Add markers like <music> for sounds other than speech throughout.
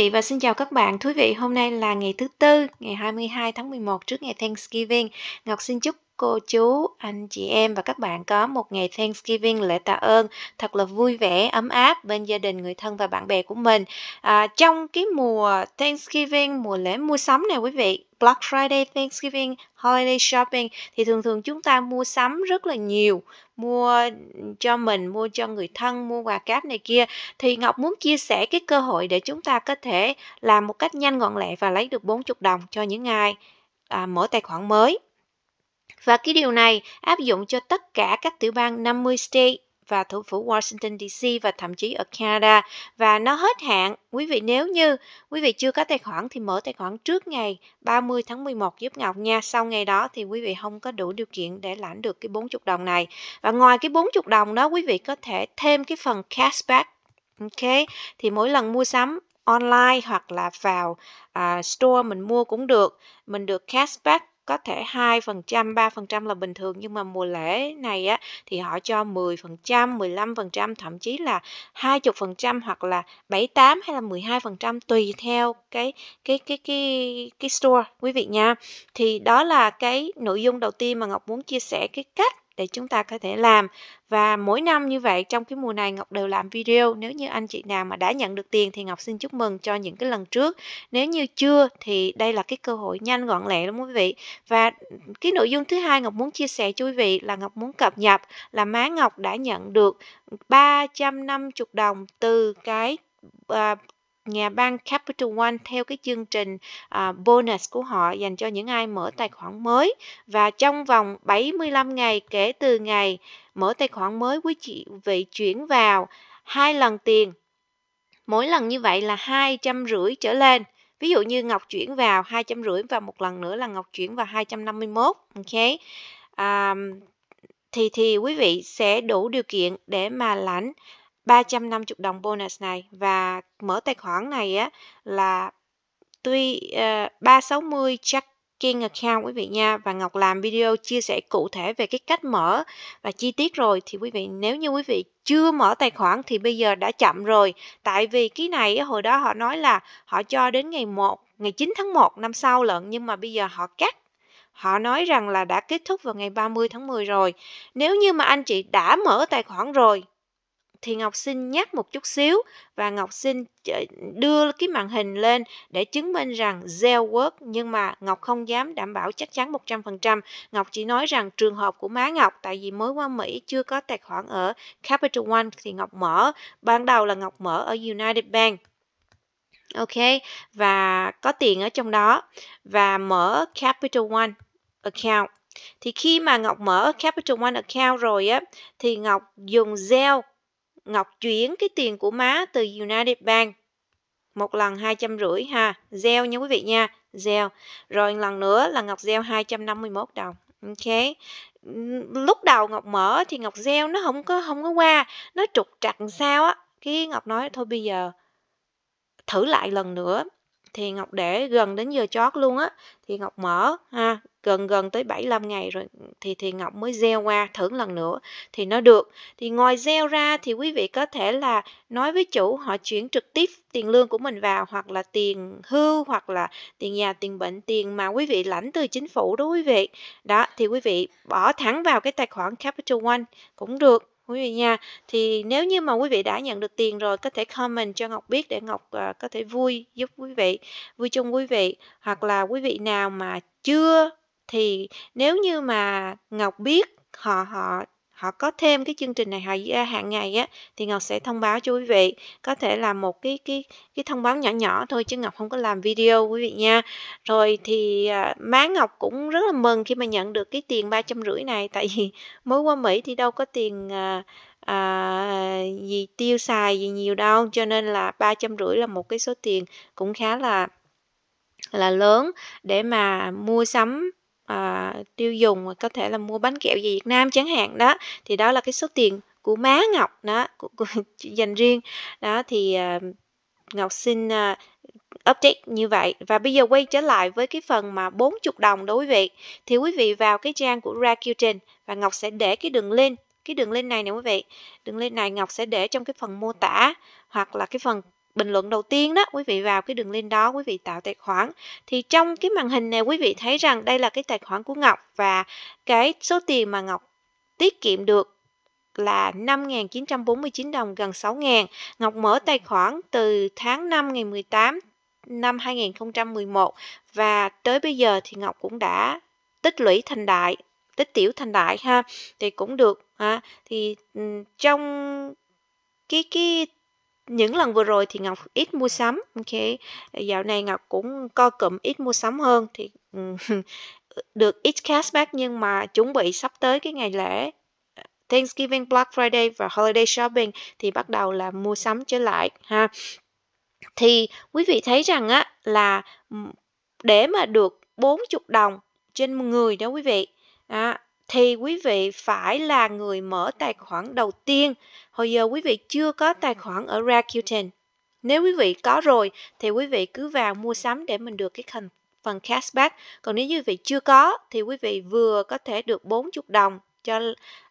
vị và xin chào các bạn. Thú vị, hôm nay là ngày thứ Tư, ngày 22 tháng 11 trước ngày Thanksgiving. Ngọc xin chúc cô chú, anh chị em và các bạn có một ngày Thanksgiving lễ tạ ơn thật là vui vẻ, ấm áp bên gia đình, người thân và bạn bè của mình. À, trong cái mùa Thanksgiving, mùa lễ mua sắm này quý vị, Black Friday, Thanksgiving, Holiday Shopping thì thường thường chúng ta mua sắm rất là nhiều, mua cho mình, mua cho người thân, mua quà cáp này kia thì Ngọc muốn chia sẻ cái cơ hội để chúng ta có thể làm một cách nhanh gọn lẹ và lấy được 40 đồng cho những ai à, mở tài khoản mới và cái điều này áp dụng cho tất cả các tiểu bang 50 state và thủ phủ Washington DC và thậm chí ở Canada và nó hết hạn. Quý vị nếu như quý vị chưa có tài khoản thì mở tài khoản trước ngày 30 tháng 11 giúp Ngọc nha. Sau ngày đó thì quý vị không có đủ điều kiện để lãnh được cái 40 đồng này. Và ngoài cái 40 đồng đó quý vị có thể thêm cái phần cashback Ok, thì mỗi lần mua sắm online hoặc là vào uh, store mình mua cũng được, mình được cashback có thể 2%, 3% là bình thường nhưng mà mùa lễ này á thì họ cho 10%, 15%, thậm chí là 20% hoặc là 78 hay là 12% tùy theo cái cái cái cái cái store quý vị nha. Thì đó là cái nội dung đầu tiên mà Ngọc muốn chia sẻ cái cách để chúng ta có thể làm và mỗi năm như vậy trong cái mùa này Ngọc đều làm video nếu như anh chị nào mà đã nhận được tiền thì Ngọc xin chúc mừng cho những cái lần trước nếu như chưa thì đây là cái cơ hội nhanh gọn lẹ lắm quý vị và cái nội dung thứ hai Ngọc muốn chia sẻ cho quý vị là Ngọc muốn cập nhật là má Ngọc đã nhận được 350 đồng từ cái à, nhà băng Capital One theo cái chương trình uh, bonus của họ dành cho những ai mở tài khoản mới và trong vòng 75 ngày kể từ ngày mở tài khoản mới quý chị vị chuyển vào hai lần tiền. Mỗi lần như vậy là hai trăm rưỡi trở lên. Ví dụ như Ngọc chuyển vào hai trăm rưỡi và một lần nữa là Ngọc chuyển vào 251, ok? Um, thì thì quý vị sẽ đủ điều kiện để mà lãnh 350 đồng bonus này và mở tài khoản này á là tuy uh, 360 chắc King account quý vị nha và Ngọc làm video chia sẻ cụ thể về cái cách mở và chi tiết rồi thì quý vị nếu như quý vị chưa mở tài khoản thì bây giờ đã chậm rồi tại vì cái này hồi đó họ nói là họ cho đến ngày 1 ngày 9 tháng 1 năm sau lận nhưng mà bây giờ họ cắt Họ nói rằng là đã kết thúc vào ngày 30 tháng 10 rồi. Nếu như mà anh chị đã mở tài khoản rồi thì Ngọc xin nhắc một chút xíu và Ngọc xin đưa cái màn hình lên để chứng minh rằng gel work nhưng mà Ngọc không dám đảm bảo chắc chắn 100%. Ngọc chỉ nói rằng trường hợp của má Ngọc tại vì mới qua Mỹ chưa có tài khoản ở Capital One thì Ngọc mở. Ban đầu là Ngọc mở ở United Bank ok và có tiền ở trong đó và mở Capital One account thì khi mà Ngọc mở Capital One account rồi á thì Ngọc dùng Zelle Ngọc chuyển cái tiền của má từ United Bank. Một lần rưỡi ha, gieo nha quý vị nha, gieo. Rồi lần nữa là Ngọc gieo 251 đồng. Ok. Lúc đầu Ngọc mở thì Ngọc gieo nó không có không có qua, nó trục trặc sao á. Cái Ngọc nói thôi bây giờ thử lại lần nữa thì Ngọc để gần đến giờ chót luôn á thì Ngọc mở ha gần gần tới 75 ngày rồi thì thì Ngọc mới gieo qua thử lần nữa thì nó được. Thì ngoài gieo ra thì quý vị có thể là nói với chủ họ chuyển trực tiếp tiền lương của mình vào hoặc là tiền hưu hoặc là tiền nhà tiền bệnh tiền mà quý vị lãnh từ chính phủ đó quý vị. Đó thì quý vị bỏ thẳng vào cái tài khoản Capital One cũng được quý vị nha thì nếu như mà quý vị đã nhận được tiền rồi có thể comment cho Ngọc biết để Ngọc uh, có thể vui giúp quý vị vui chung quý vị hoặc là quý vị nào mà chưa thì nếu như mà Ngọc biết họ họ họ có thêm cái chương trình này họ ra hàng ngày á thì ngọc sẽ thông báo cho quý vị có thể là một cái cái cái thông báo nhỏ nhỏ thôi chứ ngọc không có làm video quý vị nha rồi thì à, má ngọc cũng rất là mừng khi mà nhận được cái tiền ba trăm rưỡi này tại vì <laughs> mới qua mỹ thì đâu có tiền à, à, gì tiêu xài gì nhiều đâu cho nên là ba trăm rưỡi là một cái số tiền cũng khá là là lớn để mà mua sắm à, tiêu dùng có thể là mua bánh kẹo về Việt Nam chẳng hạn đó thì đó là cái số tiền của má Ngọc đó của, của <laughs> dành riêng đó thì à, Ngọc xin à, update như vậy và bây giờ quay trở lại với cái phần mà 40 đồng đó quý vị thì quý vị vào cái trang của Rakuten và Ngọc sẽ để cái đường link cái đường link này nè quý vị đường link này Ngọc sẽ để trong cái phần mô tả hoặc là cái phần bình luận đầu tiên đó quý vị vào cái đường link đó quý vị tạo tài khoản thì trong cái màn hình này quý vị thấy rằng đây là cái tài khoản của Ngọc và cái số tiền mà Ngọc tiết kiệm được là 5.949 đồng gần 6.000. Ngọc mở tài khoản từ tháng 5 ngày 18 năm 2011 và tới bây giờ thì Ngọc cũng đã tích lũy thành đại, tích tiểu thành đại ha thì cũng được ha. Thì trong cái cái những lần vừa rồi thì ngọc ít mua sắm ok dạo này ngọc cũng co cụm ít mua sắm hơn thì ừ, <laughs> được ít cashback nhưng mà chuẩn bị sắp tới cái ngày lễ ờ, Thanksgiving, Black Friday và Holiday Shopping thì bắt đầu là mua sắm trở lại ha. Thì quý vị thấy rằng á là ừ, để mà được 40 đồng trên người đó quý vị à, thì quý vị phải là người mở tài khoản đầu tiên. Hồi giờ quý vị chưa có tài khoản ở Rakuten. Nếu quý vị có rồi thì quý vị cứ vào mua sắm để mình được cái phần phần cashback. Còn nếu như quý vị chưa có thì quý vị vừa có thể được 40 đồng cho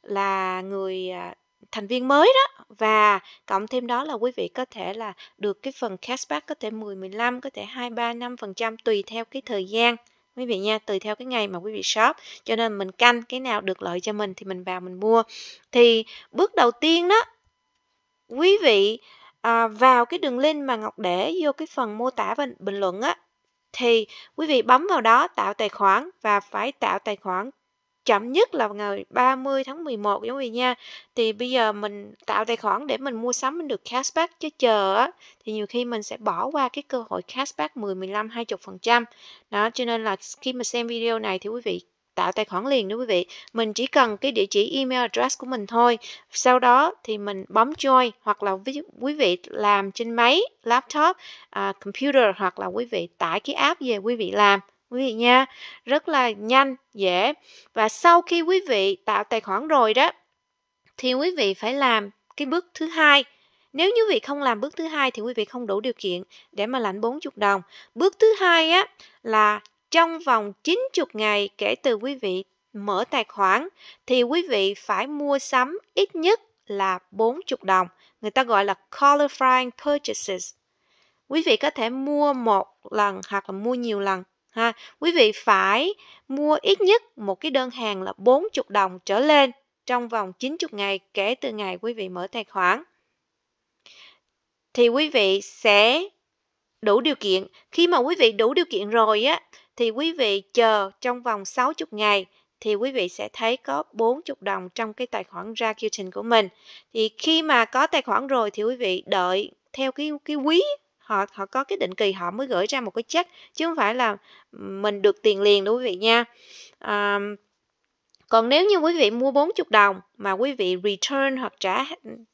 là người à, thành viên mới đó và cộng thêm đó là quý vị có thể là được cái phần cashback có thể 10 15 có thể 2 3 5 phần trăm tùy theo cái thời gian quý vị nha tùy theo cái ngày mà quý vị shop cho nên mình canh cái nào được lợi cho mình thì mình vào mình mua thì bước đầu tiên đó quý vị à, vào cái đường link mà ngọc để vô cái phần mô tả và bình luận á thì quý vị bấm vào đó tạo tài khoản và phải tạo tài khoản chậm nhất là ngày 30 tháng 11 quý vị nha thì bây giờ mình tạo tài khoản để mình mua sắm mình được cashback chứ chờ á thì nhiều khi mình sẽ bỏ qua cái cơ hội cashback 10 15 20 phần trăm đó cho nên là khi mà xem video này thì quý vị tạo tài khoản liền đó quý vị mình chỉ cần cái địa chỉ email address của mình thôi sau đó thì mình bấm join hoặc là quý vị làm trên máy laptop uh, computer hoặc là quý vị tải cái app về quý vị làm quý vị nha rất là nhanh dễ và sau khi quý vị tạo tài khoản rồi đó thì quý vị phải làm cái bước thứ hai nếu như quý vị không làm bước thứ hai thì quý vị không đủ điều kiện để mà lãnh 40 đồng. Bước thứ hai á là trong vòng 90 ngày kể từ quý vị mở tài khoản thì quý vị phải mua sắm ít nhất là 40 đồng. Người ta gọi là qualifying purchases. Quý vị có thể mua một lần hoặc là mua nhiều lần ha quý vị phải mua ít nhất một cái đơn hàng là 40 đồng trở lên trong vòng 90 ngày kể từ ngày quý vị mở tài khoản thì quý vị sẽ đủ điều kiện khi mà quý vị đủ điều kiện rồi á thì quý vị chờ trong vòng 60 ngày thì quý vị sẽ thấy có 40 đồng trong cái tài khoản ra Rakuten của mình. Thì khi mà có tài khoản rồi thì quý vị đợi theo cái cái quý họ họ có cái định kỳ họ mới gửi ra một cái check chứ không phải là mình được tiền liền đúng quý vị nha à, còn nếu như quý vị mua 40 đồng mà quý vị return hoặc trả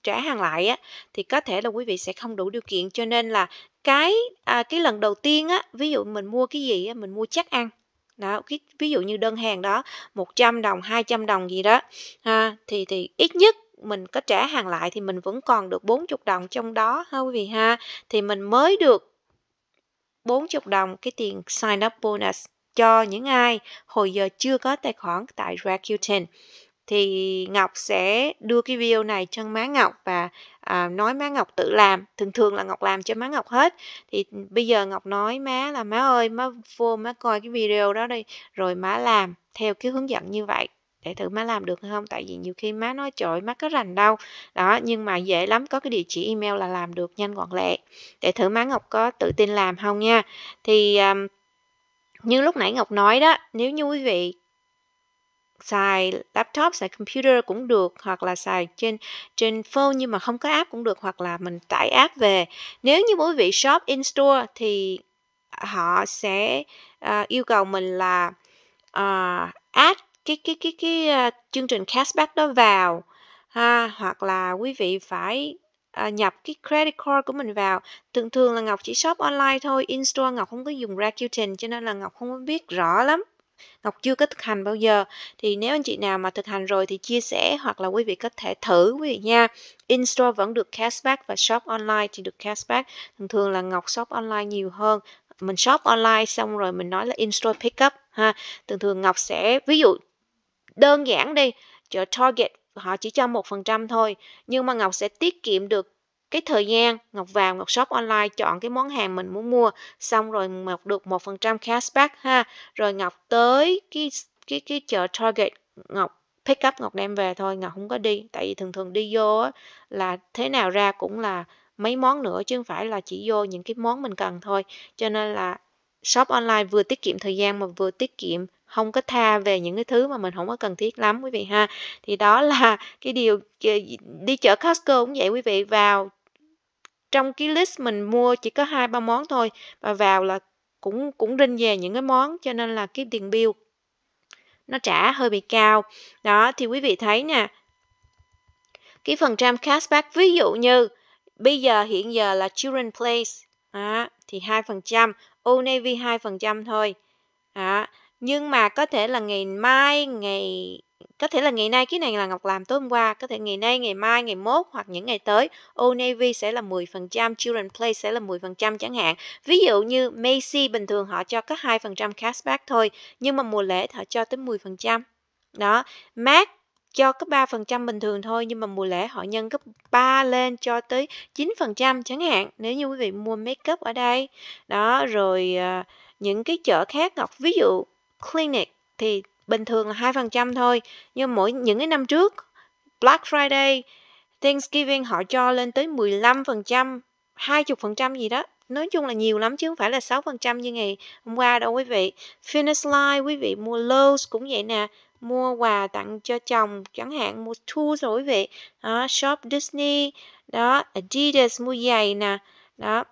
trả hàng lại á thì có thể là quý vị sẽ không đủ điều kiện cho nên là cái à, cái lần đầu tiên á ví dụ mình mua cái gì á mình mua chắc ăn đó cái ví dụ như đơn hàng đó 100 đồng 200 đồng gì đó ha à, thì thì ít nhất mình có trả hàng lại thì mình vẫn còn được 40 đồng trong đó ha quý vị ha thì mình mới được 40 đồng cái tiền sign up bonus cho những ai hồi giờ chưa có tài khoản tại Rakuten thì Ngọc sẽ đưa cái video này cho má Ngọc và à, nói má Ngọc tự làm thường thường là Ngọc làm cho má Ngọc hết thì bây giờ Ngọc nói má là má ơi má vô má coi cái video đó đi rồi má làm theo cái hướng dẫn như vậy để thử má làm được không tại vì nhiều khi má nói trời má có rành đâu đó nhưng mà dễ lắm có cái địa chỉ email là làm được nhanh gọn lẹ để thử má ngọc có tự tin làm không nha thì um, như lúc nãy ngọc nói đó nếu như quý vị xài laptop xài computer cũng được hoặc là xài trên trên phone nhưng mà không có app cũng được hoặc là mình tải app về nếu như quý vị shop in store thì họ sẽ uh, yêu cầu mình là uh, add cái cái cái cái uh, chương trình cashback đó vào ha hoặc là quý vị phải à, nhập cái credit card của mình vào thường thường là ngọc chỉ shop online thôi in store ngọc không có dùng rakuten cho nên là ngọc không biết rõ lắm ngọc chưa có thực hành bao giờ thì nếu anh chị nào mà thực hành rồi thì chia sẻ hoặc là quý vị có thể thử quý vị nha in store vẫn được cashback và shop online thì được cashback thường thường là ngọc shop online nhiều hơn mình shop online xong rồi mình nói là in store pick ha thường thường ngọc sẽ ví dụ đơn giản đi cho target họ chỉ cho một phần trăm thôi nhưng mà ngọc sẽ tiết kiệm được cái thời gian ngọc vào ngọc shop online chọn cái món hàng mình muốn mua xong rồi ngọc được một phần trăm cashback ha rồi ngọc tới cái cái cái chợ target ngọc pick up ngọc đem về thôi ngọc không có đi tại vì thường thường đi vô á, là thế nào ra cũng là mấy món nữa chứ không phải là chỉ vô những cái món mình cần thôi cho nên là shop online vừa tiết kiệm thời gian mà vừa tiết kiệm không có tha về những cái thứ mà mình không có cần thiết lắm quý vị ha thì đó là <laughs> cái điều đi chợ Costco cũng vậy quý vị vào trong cái list mình mua chỉ có hai ba món thôi và vào là cũng cũng rinh về những cái món cho nên là cái tiền bill nó trả hơi bị cao đó thì quý vị thấy nè cái phần trăm cashback ví dụ như bây giờ hiện giờ là children place à, thì hai phần trăm Old Navy hai phần trăm thôi à, nhưng mà có thể là ngày mai ngày có thể là ngày nay cái này là Ngọc làm tối hôm qua có thể ngày nay ngày mai ngày mốt hoặc những ngày tới Old Navy sẽ là 10% Children Play sẽ là 10% chẳng hạn ví dụ như Macy bình thường họ cho có 2% cashback thôi nhưng mà mùa lễ họ cho tới 10% đó Mac cho có 3% bình thường thôi nhưng mà mùa lễ họ nhân gấp 3 lên cho tới 9% chẳng hạn nếu như quý vị mua makeup ở đây đó rồi ờ, những cái chợ khác Ngọc ví dụ clinic thì bình thường là 2% thôi nhưng mỗi những cái năm trước Black Friday, Thanksgiving họ cho lên tới 15%, 20% gì đó. Nói chung là nhiều lắm chứ không phải là 6% như ngày hôm qua đâu quý vị. Finish line quý vị mua Lowe's cũng vậy nè, mua quà tặng cho chồng chẳng hạn mua tour rồi quý vị. Đó, shop Disney, đó Adidas mua giày nè. Đó,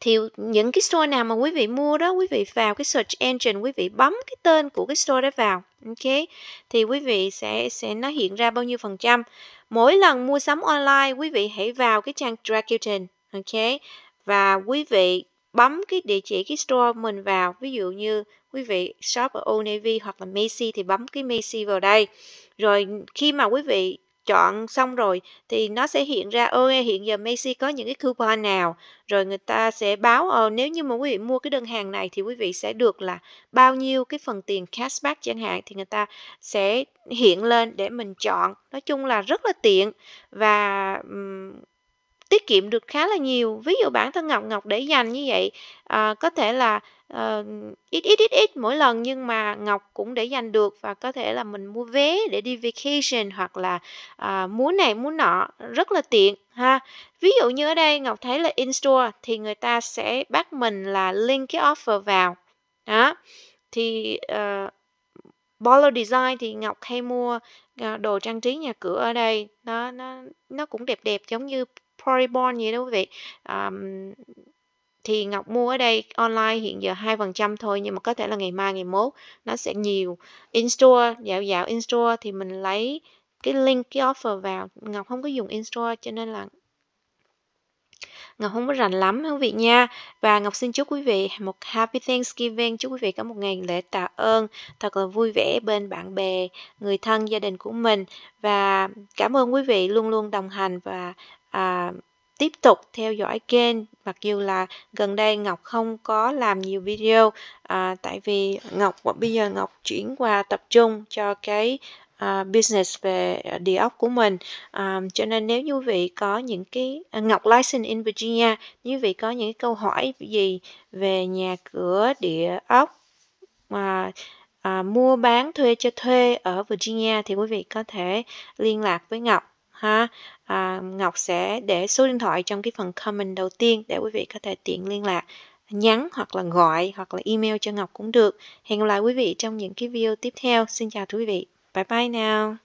thì những cái store nào mà quý vị mua đó quý vị vào cái search engine quý vị bấm cái tên của cái store đó vào ok thì quý vị sẽ sẽ nó hiện ra bao nhiêu phần trăm mỗi lần mua sắm online quý vị hãy vào cái trang Dracuton ok và quý vị bấm cái địa chỉ cái store mình vào ví dụ như quý vị shop ở Old Navy hoặc là Macy thì bấm cái Macy vào đây rồi khi mà quý vị chọn xong rồi thì nó sẽ hiện ra ơi hiện giờ Macy có những cái coupon nào rồi người ta sẽ báo ờ nếu như mà quý vị mua cái đơn hàng này thì quý vị sẽ được là bao nhiêu cái phần tiền cashback chẳng hạn thì người ta sẽ hiện lên để mình chọn nói chung là rất là tiện và tiết kiệm được khá là nhiều ví dụ bản thân ngọc ngọc để dành như vậy à, có thể là à, ít ít ít ít mỗi lần nhưng mà ngọc cũng để dành được và có thể là mình mua vé để đi vacation hoặc là à, ờ, muốn này muốn nọ rất là tiện ha ví dụ như ở đây ngọc thấy là in store thì người ta sẽ bắt mình là link cái offer vào đó thì uh, Bolo Design thì Ngọc hay mua đồ trang trí nhà cửa ở đây nó nó nó cũng đẹp đẹp giống như Polyborn gì đó quý vị um, thì Ngọc mua ở đây online hiện giờ 2% thôi nhưng mà có thể là ngày mai ngày mốt nó sẽ nhiều in-store dạo dạo in-store thì mình lấy cái link cái offer vào Ngọc không có dùng in-store cho nên là Ngọc không có rành lắm quý vị nha Và Ngọc xin chúc quý vị một Happy Thanksgiving Chúc quý vị có một ngày lễ tạ ơn Thật là vui vẻ bên bạn bè, người thân, gia đình của mình Và cảm ơn quý vị luôn luôn đồng hành Và à, tiếp tục theo dõi kênh mặc dù là gần đây ngọc không có làm nhiều video à, tại vì ngọc bây giờ ngọc chuyển qua tập trung cho cái uh, business về địa ốc của mình um, cho nên nếu như vị có những cái uh, Ngọc License in Virginia như vị có những câu hỏi gì về nhà cửa địa ốc mà uh, uh, mua bán thuê cho thuê ở Virginia thì quý vị có thể liên lạc với Ngọc ha à, Ngọc sẽ để số điện thoại trong cái phần comment đầu tiên để quý vị có thể tiện liên lạc nhắn hoặc là gọi hoặc là email cho Ngọc cũng được. Hẹn gặp lại quý vị trong những cái video tiếp theo. Xin chào quý vị. Bye bye nào.